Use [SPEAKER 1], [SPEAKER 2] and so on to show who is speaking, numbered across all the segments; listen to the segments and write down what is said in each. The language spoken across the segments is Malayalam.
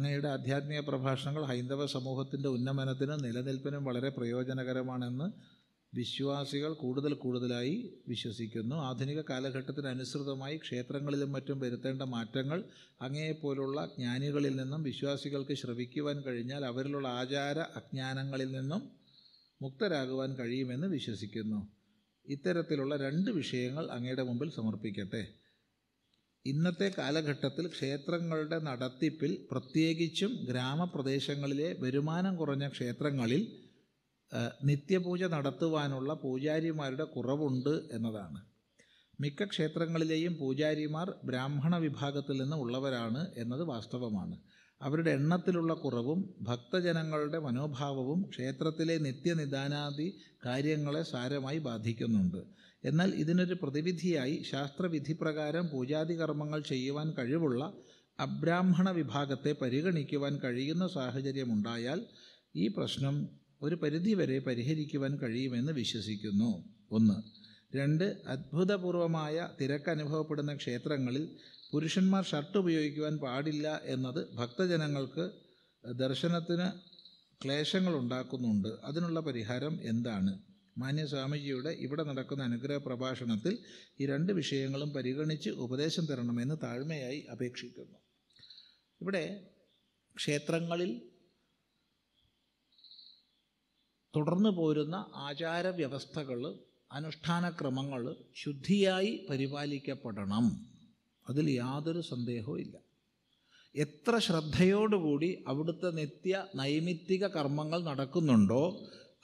[SPEAKER 1] അങ്ങയുടെ ആധ്യാത്മിക പ്രഭാഷണങ്ങൾ ഹൈന്ദവ സമൂഹത്തിൻ്റെ ഉന്നമനത്തിനും നിലനിൽപ്പിനും വളരെ പ്രയോജനകരമാണെന്ന് വിശ്വാസികൾ കൂടുതൽ കൂടുതലായി വിശ്വസിക്കുന്നു ആധുനിക കാലഘട്ടത്തിനനുസൃതമായി ക്ഷേത്രങ്ങളിലും മറ്റും വരുത്തേണ്ട മാറ്റങ്ങൾ അങ്ങേപോലുള്ള ജ്ഞാനികളിൽ നിന്നും വിശ്വാസികൾക്ക് ശ്രവിക്കുവാൻ കഴിഞ്ഞാൽ അവരിലുള്ള ആചാര അജ്ഞാനങ്ങളിൽ നിന്നും മുക്തരാകുവാൻ കഴിയുമെന്ന് വിശ്വസിക്കുന്നു ഇത്തരത്തിലുള്ള രണ്ട് വിഷയങ്ങൾ അങ്ങയുടെ മുമ്പിൽ സമർപ്പിക്കട്ടെ ഇന്നത്തെ കാലഘട്ടത്തിൽ ക്ഷേത്രങ്ങളുടെ നടത്തിപ്പിൽ പ്രത്യേകിച്ചും ഗ്രാമപ്രദേശങ്ങളിലെ വരുമാനം കുറഞ്ഞ ക്ഷേത്രങ്ങളിൽ നിത്യപൂജ നടത്തുവാനുള്ള പൂജാരിമാരുടെ കുറവുണ്ട് എന്നതാണ് മിക്ക ക്ഷേത്രങ്ങളിലെയും പൂജാരിമാർ ബ്രാഹ്മണ വിഭാഗത്തിൽ നിന്ന് ഉള്ളവരാണ് എന്നത് വാസ്തവമാണ് അവരുടെ എണ്ണത്തിലുള്ള കുറവും ഭക്തജനങ്ങളുടെ മനോഭാവവും ക്ഷേത്രത്തിലെ നിത്യനിദാനാദി കാര്യങ്ങളെ സാരമായി ബാധിക്കുന്നുണ്ട് എന്നാൽ ഇതിനൊരു പ്രതിവിധിയായി ശാസ്ത്രവിധി പ്രകാരം പൂജാതി കർമ്മങ്ങൾ ചെയ്യുവാൻ കഴിവുള്ള അബ്രാഹ്മണ വിഭാഗത്തെ പരിഗണിക്കുവാൻ കഴിയുന്ന സാഹചര്യമുണ്ടായാൽ ഈ പ്രശ്നം ഒരു പരിധിവരെ പരിഹരിക്കുവാൻ കഴിയുമെന്ന് വിശ്വസിക്കുന്നു ഒന്ന് രണ്ട് അത്ഭുതപൂർവമായ തിരക്കനുഭവപ്പെടുന്ന ക്ഷേത്രങ്ങളിൽ പുരുഷന്മാർ ഷർട്ട് ഉപയോഗിക്കുവാൻ പാടില്ല എന്നത് ഭക്തജനങ്ങൾക്ക് ദർശനത്തിന് ക്ലേശങ്ങൾ ഉണ്ടാക്കുന്നുണ്ട് അതിനുള്ള പരിഹാരം എന്താണ് മാന്യ സ്വാമിജിയുടെ ഇവിടെ നടക്കുന്ന അനുഗ്രഹ പ്രഭാഷണത്തിൽ ഈ രണ്ട് വിഷയങ്ങളും പരിഗണിച്ച് ഉപദേശം തരണമെന്ന് താഴ്മയായി അപേക്ഷിക്കുന്നു ഇവിടെ ക്ഷേത്രങ്ങളിൽ തുടർന്നു പോരുന്ന ആചാര വ്യവസ്ഥകൾ അനുഷ്ഠാന ക്രമങ്ങൾ ശുദ്ധിയായി പരിപാലിക്കപ്പെടണം അതിൽ യാതൊരു സന്ദേഹവും ഇല്ല എത്ര ശ്രദ്ധയോടുകൂടി അവിടുത്തെ നിത്യ നൈമിത്തിക കർമ്മങ്ങൾ നടക്കുന്നുണ്ടോ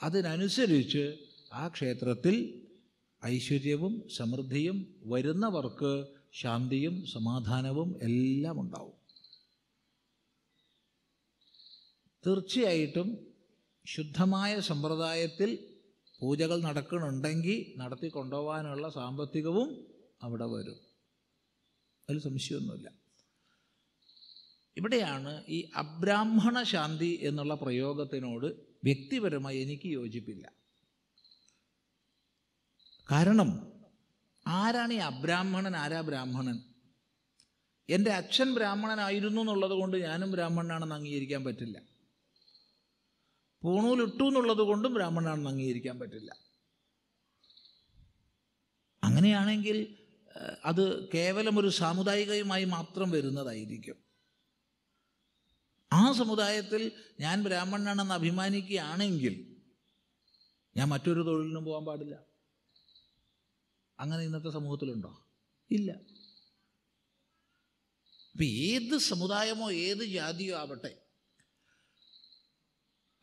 [SPEAKER 1] അതിനനുസരിച്ച് ആ ക്ഷേത്രത്തിൽ ഐശ്വര്യവും സമൃദ്ധിയും വരുന്നവർക്ക് ശാന്തിയും സമാധാനവും എല്ലാം ഉണ്ടാവും തീർച്ചയായിട്ടും ശുദ്ധമായ സമ്പ്രദായത്തിൽ പൂജകൾ നടക്കണുണ്ടെങ്കിൽ നടത്തി കൊണ്ടുപോകാനുള്ള സാമ്പത്തികവും അവിടെ വരും അതിൽ സംശയമൊന്നുമില്ല ഇവിടെയാണ് ഈ അബ്രാഹ്മണ ശാന്തി എന്നുള്ള പ്രയോഗത്തിനോട് വ്യക്തിപരമായി എനിക്ക് യോജിപ്പില്ല കാരണം ആരാണ് ഈ അബ്രാഹ്മണൻ ആരാ ബ്രാഹ്മണൻ എൻ്റെ അച്ഛൻ ബ്രാഹ്മണനായിരുന്നു എന്നുള്ളത് കൊണ്ട് ഞാനും ബ്രാഹ്മണനാണെന്ന് അംഗീകരിക്കാൻ പറ്റില്ല പൂണൂലിട്ടു എന്നുള്ളത് കൊണ്ടും ബ്രാഹ്മണനാണെന്ന് അംഗീകരിക്കാൻ പറ്റില്ല അങ്ങനെയാണെങ്കിൽ അത് കേവലം ഒരു സാമുദായികമായി മാത്രം വരുന്നതായിരിക്കും ആ സമുദായത്തിൽ ഞാൻ ബ്രാഹ്മണനാണെന്ന് അഭിമാനിക്കുകയാണെങ്കിൽ ഞാൻ മറ്റൊരു തൊഴിലിനും പോകാൻ പാടില്ല അങ്ങനെ ഇന്നത്തെ സമൂഹത്തിലുണ്ടോ ഇല്ല അപ്പം ഏത് സമുദായമോ ഏത് ജാതിയോ ആവട്ടെ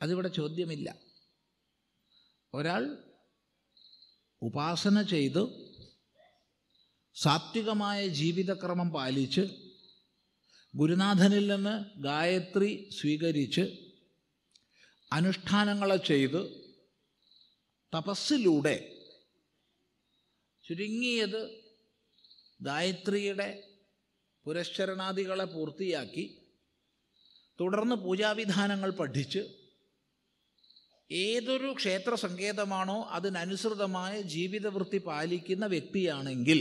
[SPEAKER 1] അതിവിടെ ചോദ്യമില്ല ഒരാൾ ഉപാസന ചെയ്ത് സാത്വികമായ ജീവിതക്രമം പാലിച്ച് ഗുരുനാഥനിൽ നിന്ന് ഗായത്രി സ്വീകരിച്ച് അനുഷ്ഠാനങ്ങളെ ചെയ്ത് തപസ്സിലൂടെ ചുരുങ്ങിയത് ഗായത്രിയുടെ പുരശ്ചരണാദികളെ പൂർത്തിയാക്കി തുടർന്ന് പൂജാവിധാനങ്ങൾ പഠിച്ച് ഏതൊരു ക്ഷേത്ര സങ്കേതമാണോ അതിനനുസൃതമായ ജീവിതവൃത്തി പാലിക്കുന്ന വ്യക്തിയാണെങ്കിൽ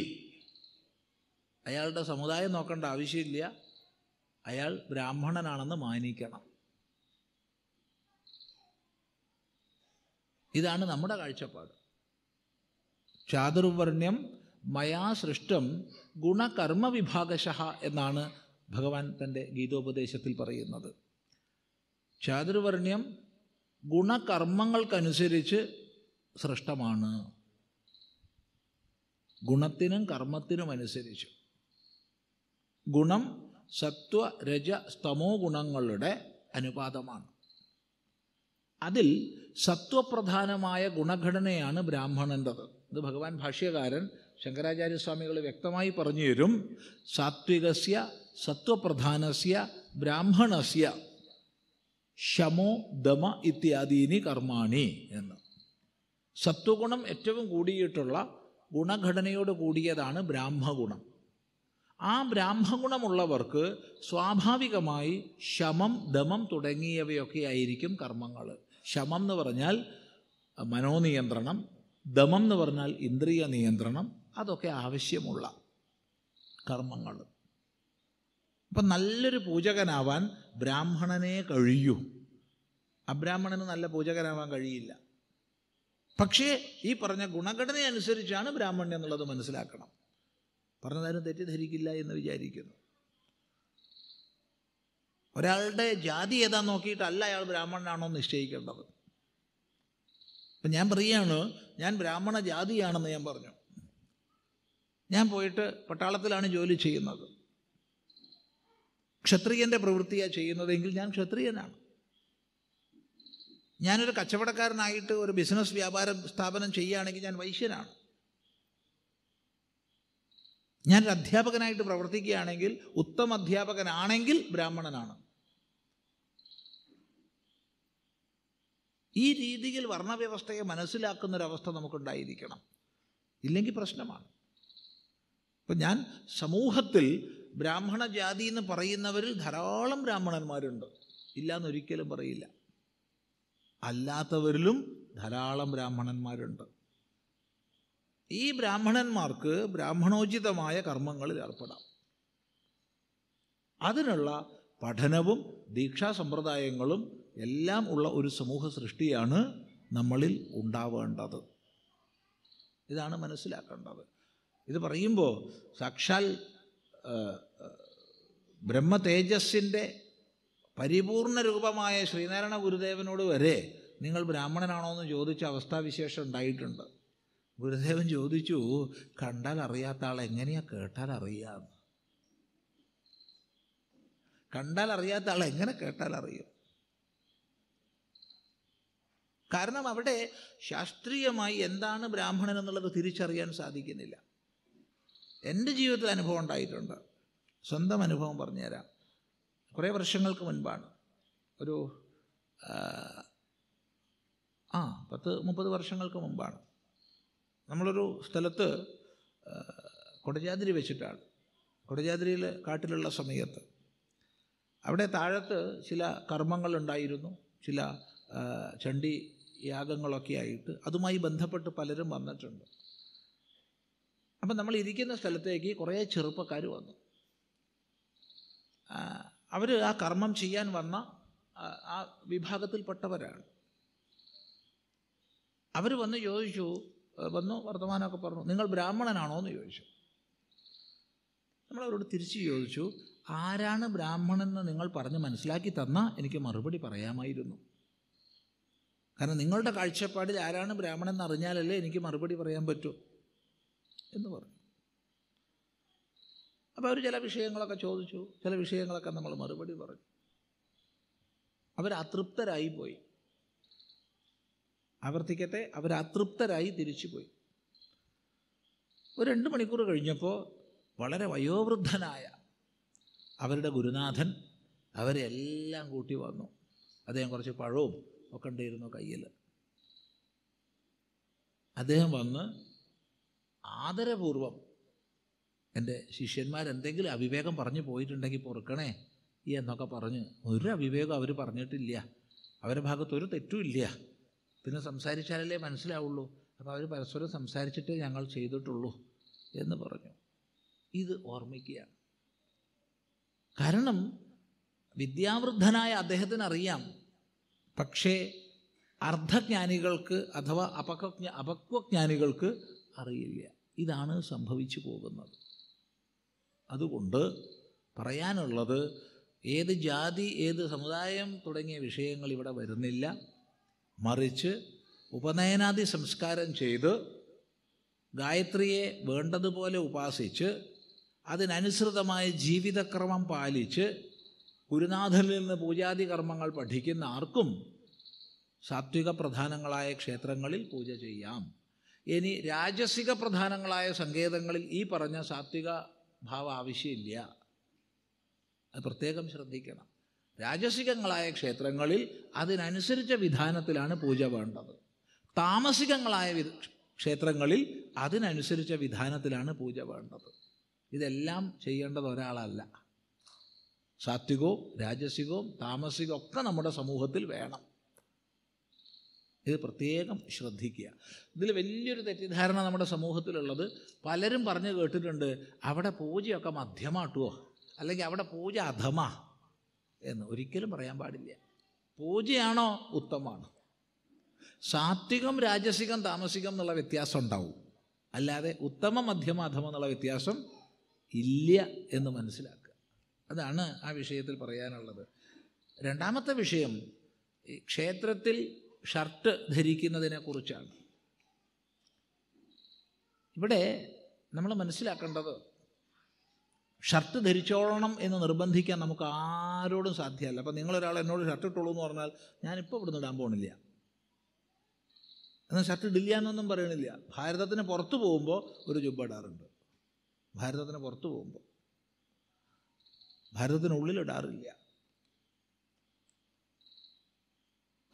[SPEAKER 1] അയാളുടെ സമുദായം നോക്കേണ്ട ആവശ്യമില്ല അയാൾ ബ്രാഹ്മണനാണെന്ന് മാനിക്കണം ഇതാണ് നമ്മുടെ കാഴ്ചപ്പാട് ചാതുർവർണ്ണ്യം മയാ സൃഷ്ടം ഗുണകർമ്മ എന്നാണ് ഭഗവാൻ തൻ്റെ ഗീതോപദേശത്തിൽ പറയുന്നത് ചാതുർവർണ്ണ്യം ഗുണകർമ്മങ്ങൾക്കനുസരിച്ച് സൃഷ്ടമാണ് ഗുണത്തിനും കർമ്മത്തിനും അനുസരിച്ച് ഗുണം സത്വ രജ സ്തമോ ഗുണങ്ങളുടെ അനുപാതമാണ് അതിൽ സത്വപ്രധാനമായ ഗുണഘടനയാണ് ബ്രാഹ്മണൻ്റെത് ഇത് ഭഗവാൻ ഭാഷ്യകാരൻ ശങ്കരാചാര്യസ്വാമികൾ വ്യക്തമായി പറഞ്ഞു തരും സാത്വികസ്യ സത്വപ്രധാനസ്യ ബ്രാഹ്മണസ്യ ശമോ ദമ ഇത്യാദീനി കർമാണി എന്ന് സത്വഗുണം ഏറ്റവും കൂടിയിട്ടുള്ള ഗുണഘടനയോട് കൂടിയതാണ് ബ്രാഹ്മഗുണം ആ ബ്രാഹ്മഗുണമുള്ളവർക്ക് സ്വാഭാവികമായി ശമം ദമം തുടങ്ങിയവയൊക്കെ ആയിരിക്കും കർമ്മങ്ങൾ ശമം എന്ന് പറഞ്ഞാൽ മനോനിയന്ത്രണം ദമം എന്ന് പറഞ്ഞാൽ ഇന്ദ്രിയ നിയന്ത്രണം അതൊക്കെ ആവശ്യമുള്ള കർമ്മങ്ങൾ അപ്പം നല്ലൊരു പൂജകനാവാൻ ബ്രാഹ്മണനെ കഴിയൂ അബ്രാഹ്മണന് നല്ല പൂജകനാവാൻ കഴിയില്ല പക്ഷേ ഈ പറഞ്ഞ ഗുണഘടന അനുസരിച്ചാണ് ബ്രാഹ്മണ്യം എന്നുള്ളത് മനസ്സിലാക്കണം പറഞ്ഞതാരും തെറ്റിദ്ധരിക്കില്ല എന്ന് വിചാരിക്കുന്നു ഒരാളുടെ ജാതി ഏതാ നോക്കിയിട്ടല്ല അയാൾ ബ്രാഹ്മണനാണോ നിശ്ചയിക്കേണ്ടത് അപ്പം ഞാൻ പറയുകയാണ് ഞാൻ ബ്രാഹ്മണ ജാതിയാണെന്ന് ഞാൻ പറഞ്ഞു ഞാൻ പോയിട്ട് പട്ടാളത്തിലാണ് ജോലി ചെയ്യുന്നത് ക്ഷത്രിയൻ്റെ പ്രവൃത്തിയാണ് ചെയ്യുന്നതെങ്കിൽ ഞാൻ ക്ഷത്രിയനാണ് ഞാനൊരു കച്ചവടക്കാരനായിട്ട് ഒരു ബിസിനസ് വ്യാപാര സ്ഥാപനം ചെയ്യുകയാണെങ്കിൽ ഞാൻ വൈശ്യനാണ് ഞാനൊരു അധ്യാപകനായിട്ട് പ്രവർത്തിക്കുകയാണെങ്കിൽ ഉത്തമ അധ്യാപകനാണെങ്കിൽ ബ്രാഹ്മണനാണ് ഈ രീതിയിൽ വർണ്ണവ്യവസ്ഥയെ മനസ്സിലാക്കുന്നൊരവസ്ഥ നമുക്കുണ്ടായിരിക്കണം ഇല്ലെങ്കിൽ പ്രശ്നമാണ് ഇപ്പം ഞാൻ സമൂഹത്തിൽ ബ്രാഹ്മണ ജാതി എന്ന് പറയുന്നവരിൽ ധാരാളം ബ്രാഹ്മണന്മാരുണ്ട് ഇല്ലയെന്നൊരിക്കലും പറയില്ല അല്ലാത്തവരിലും ധാരാളം ബ്രാഹ്മണന്മാരുണ്ട് ഈ ബ്രാഹ്മണന്മാർക്ക് ബ്രാഹ്മണോചിതമായ കർമ്മങ്ങളിൽ ഏർപ്പെടാം അതിനുള്ള പഠനവും ദീക്ഷാ സമ്പ്രദായങ്ങളും എല്ലാം ഉള്ള ഒരു സമൂഹ സൃഷ്ടിയാണ് നമ്മളിൽ ഉണ്ടാവേണ്ടത് ഇതാണ് മനസ്സിലാക്കേണ്ടത് ഇത് പറയുമ്പോൾ സാക്ഷാൽ ബ്രഹ്മതേജസ്സിൻ്റെ പരിപൂർണ രൂപമായ ശ്രീനാരായണ ഗുരുദേവനോട് വരെ നിങ്ങൾ ബ്രാഹ്മണനാണോ എന്ന് ചോദിച്ച അവസ്ഥാവിശേഷം ഉണ്ടായിട്ടുണ്ട് ഗുരുദേവൻ ചോദിച്ചു കണ്ടാൽ അറിയാത്ത ആൾ എങ്ങനെയാ കേട്ടാൽ അറിയാം കണ്ടാൽ അറിയാത്ത ആൾ എങ്ങനെ കേട്ടാൽ അറിയാം കാരണം അവിടെ ശാസ്ത്രീയമായി എന്താണ് ബ്രാഹ്മണൻ എന്നുള്ളത് തിരിച്ചറിയാൻ സാധിക്കുന്നില്ല എൻ്റെ ജീവിതത്തിൽ അനുഭവം ഉണ്ടായിട്ടുണ്ട് സ്വന്തം അനുഭവം പറഞ്ഞുതരാം കുറേ വർഷങ്ങൾക്ക് മുൻപാണ് ഒരു ആ പത്ത് മുപ്പത് വർഷങ്ങൾക്ക് മുമ്പാണ് നമ്മളൊരു സ്ഥലത്ത് കൊടജാദ്രി വെച്ചിട്ടാണ് കൊടജാതിരിയിൽ കാട്ടിലുള്ള സമയത്ത് അവിടെ താഴത്ത് ചില കർമ്മങ്ങൾ ഉണ്ടായിരുന്നു ചില ചണ്ഡി യാഗങ്ങളൊക്കെ ആയിട്ട് അതുമായി ബന്ധപ്പെട്ട് പലരും വന്നിട്ടുണ്ട് അപ്പം നമ്മൾ ഇരിക്കുന്ന സ്ഥലത്തേക്ക് കുറേ ചെറുപ്പക്കാർ വന്നു അവർ ആ കർമ്മം ചെയ്യാൻ വന്ന ആ വിഭാഗത്തിൽപ്പെട്ടവരാണ് അവർ വന്ന് ചോദിച്ചു വന്നു വർത്തമാനമൊക്കെ പറഞ്ഞു നിങ്ങൾ ബ്രാഹ്മണനാണോ എന്ന് ചോദിച്ചു നമ്മളവരോട് തിരിച്ചു ചോദിച്ചു ആരാണ് എന്ന് നിങ്ങൾ പറഞ്ഞ് മനസ്സിലാക്കി തന്ന എനിക്ക് മറുപടി പറയാമായിരുന്നു കാരണം നിങ്ങളുടെ കാഴ്ചപ്പാടിൽ ആരാണ് ബ്രാഹ്മണൻ എന്നറിഞ്ഞാലല്ലേ എനിക്ക് മറുപടി പറയാൻ പറ്റൂ എന്ന് പറഞ്ഞു അപ്പോൾ അവർ ചില വിഷയങ്ങളൊക്കെ ചോദിച്ചു ചില വിഷയങ്ങളൊക്കെ നമ്മൾ മറുപടി പറഞ്ഞു അവർ അതൃപ്തരായി പോയി ആവർത്തിക്കട്ടെ അവർ അതൃപ്തരായി തിരിച്ചു പോയി ഒരു രണ്ട് മണിക്കൂർ കഴിഞ്ഞപ്പോൾ വളരെ വയോവൃദ്ധനായ അവരുടെ ഗുരുനാഥൻ അവരെല്ലാം കൂട്ടി വന്നു അദ്ദേഹം കുറച്ച് പഴവും ഒക്കെ ഉണ്ടായിരുന്നു കയ്യിൽ അദ്ദേഹം വന്ന് ആദരപൂർവം എൻ്റെ ശിഷ്യന്മാരെന്തെങ്കിലും അവിവേകം പറഞ്ഞു പോയിട്ടുണ്ടെങ്കിൽ പൊറുക്കണേ എന്നൊക്കെ പറഞ്ഞ് ഒരു അവിവേകം അവർ പറഞ്ഞിട്ടില്ല അവരുടെ ഭാഗത്ത് ഒരു തെറ്റുമില്ല പിന്നെ സംസാരിച്ചാലല്ലേ മനസ്സിലാവുള്ളൂ അപ്പോൾ അവർ പരസ്പരം സംസാരിച്ചിട്ടേ ഞങ്ങൾ ചെയ്തിട്ടുള്ളൂ എന്ന് പറഞ്ഞു ഇത് ഓർമ്മിക്കുകയാണ് കാരണം വിദ്യാവൃദ്ധനായ അദ്ദേഹത്തിന് അറിയാം പക്ഷേ അർദ്ധജ്ഞാനികൾക്ക് അഥവാ അപക്വജ്ഞ അപക്വജ്ഞാനികൾക്ക് അറിയില്ല ഇതാണ് സംഭവിച്ചു പോകുന്നത് അതുകൊണ്ട് പറയാനുള്ളത് ഏത് ജാതി ഏത് സമുദായം തുടങ്ങിയ വിഷയങ്ങൾ ഇവിടെ വരുന്നില്ല മറിച്ച് ഉപനയനാദി സംസ്കാരം ചെയ്ത് ഗായത്രിയെ വേണ്ടതുപോലെ ഉപാസിച്ച് അതിനനുസൃതമായ ജീവിതക്രമം പാലിച്ച് ഗുരുനാഥനിൽ നിന്ന് പൂജാതി കർമ്മങ്ങൾ പഠിക്കുന്ന ആർക്കും സാത്വിക പ്രധാനങ്ങളായ ക്ഷേത്രങ്ങളിൽ പൂജ ചെയ്യാം ഇനി രാജസിക പ്രധാനങ്ങളായ സങ്കേതങ്ങളിൽ ഈ പറഞ്ഞ സാത്വിക ഭാവ ആവശ്യമില്ല അത് പ്രത്യേകം ശ്രദ്ധിക്കണം രാജസികങ്ങളായ ക്ഷേത്രങ്ങളിൽ അതിനനുസരിച്ച വിധാനത്തിലാണ് പൂജ വേണ്ടത് താമസികങ്ങളായ ക്ഷേത്രങ്ങളിൽ അതിനനുസരിച്ച വിധാനത്തിലാണ് പൂജ വേണ്ടത് ഇതെല്ലാം ചെയ്യേണ്ടത് ഒരാളല്ല സാത്വികവും രാജസികവും താമസികവും ഒക്കെ നമ്മുടെ സമൂഹത്തിൽ വേണം ഇത് പ്രത്യേകം ശ്രദ്ധിക്കുക ഇതിൽ വലിയൊരു തെറ്റിദ്ധാരണ നമ്മുടെ സമൂഹത്തിലുള്ളത് പലരും പറഞ്ഞു കേട്ടിട്ടുണ്ട് അവിടെ പൂജയൊക്കെ മധ്യമാട്ടുവോ അല്ലെങ്കിൽ അവിടെ പൂജ അധമ എന്ന് ഒരിക്കലും പറയാൻ പാടില്ല പൂജയാണോ ഉത്തമമാണ് സാത്വികം രാജസികം താമസികം എന്നുള്ള വ്യത്യാസം ഉണ്ടാവും അല്ലാതെ ഉത്തമ മധ്യമാധമം എന്നുള്ള വ്യത്യാസം ഇല്ല എന്ന് മനസ്സിലാക്കുക അതാണ് ആ വിഷയത്തിൽ പറയാനുള്ളത് രണ്ടാമത്തെ വിഷയം ഈ ക്ഷേത്രത്തിൽ ഷർട്ട് ധരിക്കുന്നതിനെ കുറിച്ചാണ് ഇവിടെ നമ്മൾ മനസ്സിലാക്കേണ്ടത് ഷർട്ട് ധരിച്ചോളണം എന്ന് നിർബന്ധിക്കാൻ നമുക്ക് ആരോടും സാധ്യമല്ല അപ്പം നിങ്ങളൊരാൾ എന്നോട് ഷർട്ട് ഇട്ടോളൂ എന്ന് പറഞ്ഞാൽ ഞാനിപ്പോൾ ഇവിടുന്ന് ഇടാൻ പോകണില്ല എന്നാൽ ഷർട്ട് ഇടില്ല എന്നൊന്നും പറയണില്ല ഭാരതത്തിന് പുറത്ത് പോകുമ്പോൾ ഒരു ജുബ്ബ ഇടാറുണ്ട് ഭാരതത്തിന് പുറത്ത് പോകുമ്പോൾ ഭാരതത്തിനുള്ളിൽ ഇടാറില്ല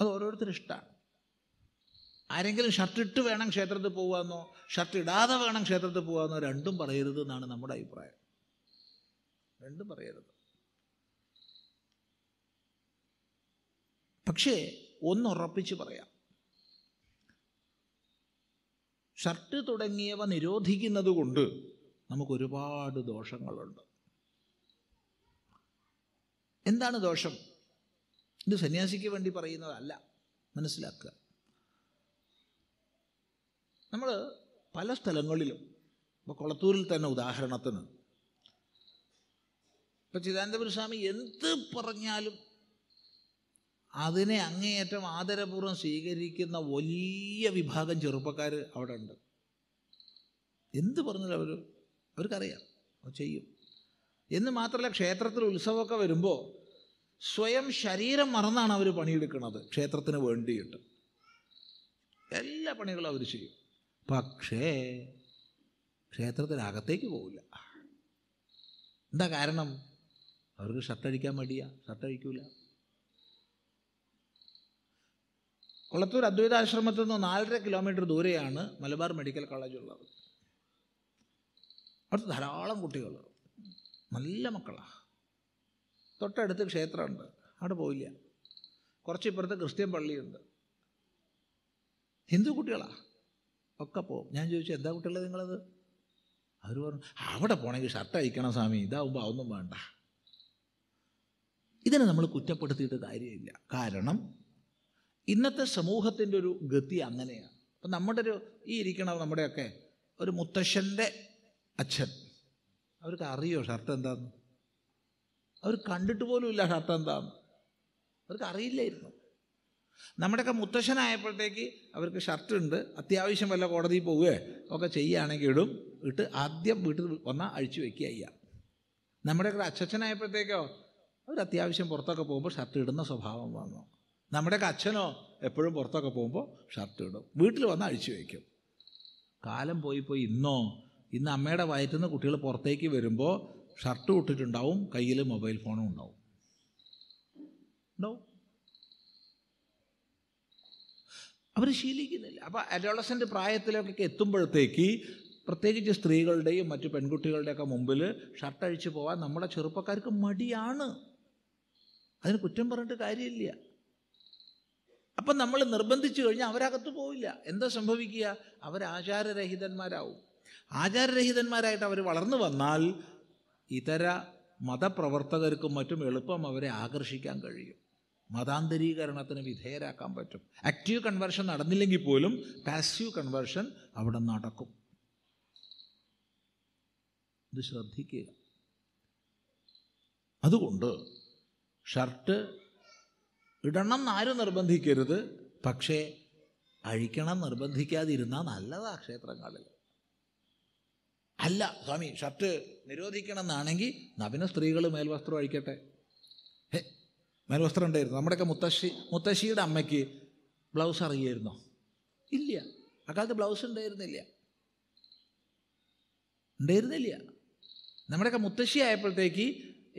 [SPEAKER 1] അത് ഓരോരുത്തരും ഇഷ്ടമാണ് ആരെങ്കിലും ഷർട്ട് ഇട്ട് വേണം ക്ഷേത്രത്തിൽ പോകാമെന്നോ ഷർട്ട് ഇടാതെ വേണം ക്ഷേത്രത്തിൽ പോകാമെന്നോ രണ്ടും പറയരുത് എന്നാണ് നമ്മുടെ അഭിപ്രായം രണ്ടും പറയരുത് പക്ഷേ ഒന്നുറപ്പിച്ച് പറയാം ഷർട്ട് തുടങ്ങിയവ നിരോധിക്കുന്നത് കൊണ്ട് നമുക്കൊരുപാട് ദോഷങ്ങളുണ്ട് എന്താണ് ദോഷം ഇത് സന്യാസിക്ക് വേണ്ടി പറയുന്നതല്ല മനസ്സിലാക്കുക നമ്മൾ പല സ്ഥലങ്ങളിലും ഇപ്പോൾ കൊളത്തൂരിൽ തന്നെ ഉദാഹരണത്തിന് ഇപ്പം ചിദാനന്ദപുര സ്വാമി എന്ത് പറഞ്ഞാലും അതിനെ അങ്ങേയറ്റം ആദരപൂർവ്വം സ്വീകരിക്കുന്ന വലിയ വിഭാഗം ചെറുപ്പക്കാർ അവിടെ ഉണ്ട് എന്ത് പറഞ്ഞാലും അവർ അവർക്കറിയാം ചെയ്യും എന്ന് മാത്രമല്ല ക്ഷേത്രത്തിൽ ഉത്സവമൊക്കെ വരുമ്പോൾ സ്വയം ശരീരം മറന്നാണ് അവർ പണിയെടുക്കുന്നത് ക്ഷേത്രത്തിന് വേണ്ടിയിട്ട് എല്ലാ പണികളും അവർ ചെയ്യും പക്ഷേ ക്ഷേത്രത്തിനകത്തേക്ക് പോവില്ല എന്താ കാരണം അവർക്ക് ഷർട്ടഴിക്കാൻ മടിയാ ഷർട്ടഴിക്കൂല കൊളത്തൂർ അദ്വൈതാശ്രമത്തിൽ നിന്ന് നാലര കിലോമീറ്റർ ദൂരെയാണ് മലബാർ മെഡിക്കൽ കോളേജ് ഉള്ളത് അവിടുത്തെ ധാരാളം കുട്ടികൾ നല്ല മക്കളാണ് തൊട്ടടുത്ത് ക്ഷേത്രമുണ്ട് അവിടെ പോയില്ല കുറച്ചിപ്പുറത്ത് ക്രിസ്ത്യൻ പള്ളിയുണ്ട് ഹിന്ദു കുട്ടികളാണ് ഒക്കെ പോകും ഞാൻ ചോദിച്ചു എന്താ കുട്ടികളെ നിങ്ങളത് അവർ പറഞ്ഞു അവിടെ പോണെങ്കിൽ ഷർട്ട് അയക്കണം സ്വാമി ഇതാവുമ്പോൾ അതൊന്നും വേണ്ട ഇതിനെ നമ്മൾ കുറ്റപ്പെടുത്തിയിട്ട് കാര്യമില്ല കാരണം ഇന്നത്തെ സമൂഹത്തിൻ്റെ ഒരു ഗതി അങ്ങനെയാണ് അപ്പം നമ്മുടെ ഒരു ഈ ഇരിക്കണ നമ്മുടെയൊക്കെ ഒരു മുത്തശ്ശൻ്റെ അച്ഛൻ അവർക്ക് അറിയോ ഷർട്ട് എന്താന്ന് അവർ കണ്ടിട്ട് പോലും ഇല്ല ഷർട്ട് എന്താന്ന് അവർക്ക് അറിയില്ലായിരുന്നു നമ്മുടെയൊക്കെ മുത്തശ്ശനായപ്പോഴത്തേക്ക് അവർക്ക് ഷർട്ട് ഉണ്ട് അത്യാവശ്യം വല്ല കോടതിയിൽ പോവുകയോ ഒക്കെ ചെയ്യുകയാണെങ്കിൽ ഇടും ഇട്ട് ആദ്യം വീട്ടിൽ വന്നാൽ അഴിച്ചു വെക്കുക ചെയ്യാം നമ്മുടെയൊക്കെ അച്ഛച്ചനായപ്പോഴത്തേക്കോ അവർ അത്യാവശ്യം പുറത്തൊക്കെ പോകുമ്പോൾ ഷർട്ട് ഇടുന്ന സ്വഭാവം വന്നു നമ്മുടെയൊക്കെ അച്ഛനോ എപ്പോഴും പുറത്തൊക്കെ പോകുമ്പോൾ ഷർട്ട് ഇടും വീട്ടിൽ വന്ന് അഴിച്ചു വയ്ക്കും കാലം പോയി പോയി ഇന്നോ ഇന്ന് അമ്മയുടെ വയറ്റിൽ നിന്ന് കുട്ടികൾ പുറത്തേക്ക് വരുമ്പോൾ ഷർട്ട് ഇട്ടിട്ടുണ്ടാവും കയ്യിൽ മൊബൈൽ ഫോണും ഉണ്ടാവും ഉണ്ടാവും അവർ ശീലിക്കുന്നില്ല അപ്പോൾ അഡോളസൻ്റ് പ്രായത്തിലേക്കൊക്കെ എത്തുമ്പോഴത്തേക്ക് പ്രത്യേകിച്ച് സ്ത്രീകളുടെയും മറ്റു പെൺകുട്ടികളുടെയൊക്കെ മുമ്പിൽ ഷർട്ട് അഴിച്ചു പോകാൻ നമ്മുടെ ചെറുപ്പക്കാർക്ക് മടിയാണ് അതിന് കുറ്റം പറഞ്ഞിട്ട് കാര്യമില്ല അപ്പം നമ്മൾ നിർബന്ധിച്ചു കഴിഞ്ഞാൽ അവരകത്ത് പോവില്ല എന്താ സംഭവിക്കുക അവരാചാരരഹിതന്മാരാവും ആചാരരഹിതന്മാരായിട്ട് അവർ വളർന്നു വന്നാൽ ഇതര മതപ്രവർത്തകർക്കും മറ്റും എളുപ്പം അവരെ ആകർഷിക്കാൻ കഴിയും മതാന്തരീകരണത്തിന് വിധേയരാക്കാൻ പറ്റും ആക്റ്റീവ് കൺവേർഷൻ നടന്നില്ലെങ്കിൽ പോലും പാസീവ് കൺവേർഷൻ അവിടെ നടക്കും ഇത് ശ്രദ്ധിക്കുക അതുകൊണ്ട് ഷർട്ട് ഇടണം ആരും നിർബന്ധിക്കരുത് പക്ഷേ അഴിക്കണം നിർബന്ധിക്കാതിരുന്നാൽ നല്ലതാണ് ക്ഷേത്രങ്ങളിൽ അല്ല സ്വാമി ഷർട്ട് നിരോധിക്കണം എന്നാണെങ്കിൽ നബിന് സ്ത്രീകൾ മേൽവസ്ത്രം അഴിക്കട്ടെ ഹേ മേൽവസ്ത്രം ഉണ്ടായിരുന്നു നമ്മുടെയൊക്കെ മുത്തശ്ശി മുത്തശ്ശിയുടെ അമ്മയ്ക്ക് ബ്ലൗസ് അറിയായിരുന്നോ ഇല്ല അക്കാലത്ത് ബ്ലൗസ് ഉണ്ടായിരുന്നില്ല ഉണ്ടായിരുന്നില്ല നമ്മുടെയൊക്കെ മുത്തശ്ശി ആയപ്പോഴത്തേക്ക്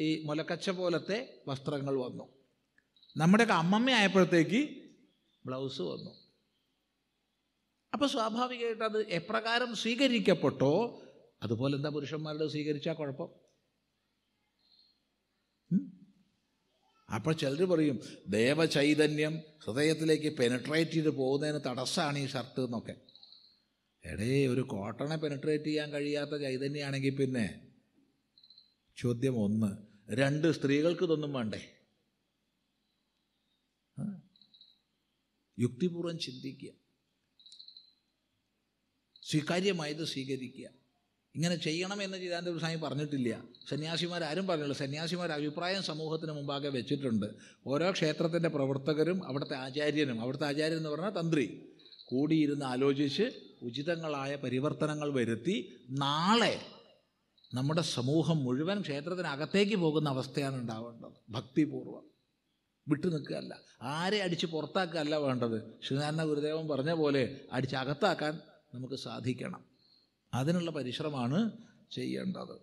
[SPEAKER 1] ഈ മുലക്കച്ച പോലത്തെ വസ്ത്രങ്ങൾ വന്നു നമ്മുടെയൊക്കെ അമ്മമ്മ ആയപ്പോഴത്തേക്ക് ബ്ലൗസ് വന്നു അപ്പോൾ സ്വാഭാവികമായിട്ട് അത് എപ്രകാരം സ്വീകരിക്കപ്പെട്ടോ അതുപോലെ എന്താ പുരുഷന്മാരുടെ സ്വീകരിച്ചാൽ കുഴപ്പം അപ്പോൾ ചിലർ പറയും ദേവചൈതന്യം ഹൃദയത്തിലേക്ക് പെനട്രേറ്റ് ചെയ്ത് പോകുന്നതിന് തടസ്സമാണ് ഈ ഷർട്ട് എന്നൊക്കെ എടേ ഒരു കോട്ടണെ പെനട്രേറ്റ് ചെയ്യാൻ കഴിയാത്ത ചൈതന്യമാണെങ്കിൽ പിന്നെ ചോദ്യം ഒന്ന് രണ്ട് സ്ത്രീകൾക്ക് ഇതൊന്നും വേണ്ടേ യുക്തിപൂർവം ചിന്തിക്കുക സ്വീകാര്യമായത് സ്വീകരിക്കുക ഇങ്ങനെ ചെയ്യണം എന്ന് ഒരു സ്വാമി പറഞ്ഞിട്ടില്ല ആരും പറഞ്ഞില്ല സന്യാസിമാർ അഭിപ്രായം സമൂഹത്തിന് മുമ്പാകെ വെച്ചിട്ടുണ്ട് ഓരോ ക്ഷേത്രത്തിൻ്റെ പ്രവർത്തകരും അവിടുത്തെ ആചാര്യനും അവിടുത്തെ ആചാര്യൻ എന്ന് പറഞ്ഞാൽ തന്ത്രി കൂടിയിരുന്ന് ആലോചിച്ച് ഉചിതങ്ങളായ പരിവർത്തനങ്ങൾ വരുത്തി നാളെ നമ്മുടെ സമൂഹം മുഴുവൻ ക്ഷേത്രത്തിനകത്തേക്ക് പോകുന്ന അവസ്ഥയാണ് ഉണ്ടാവേണ്ടത് ഭക്തിപൂർവ്വം വിട്ടു നിൽക്കുകയല്ല ആരെ അടിച്ച് പുറത്താക്കുകയല്ല വേണ്ടത് ശ്രീനാരായണ ഗുരുദേവൻ പറഞ്ഞ പോലെ അടിച്ച് അകത്താക്കാൻ നമുക്ക് സാധിക്കണം അതിനുള്ള പരിശ്രമമാണ് ചെയ്യേണ്ടത്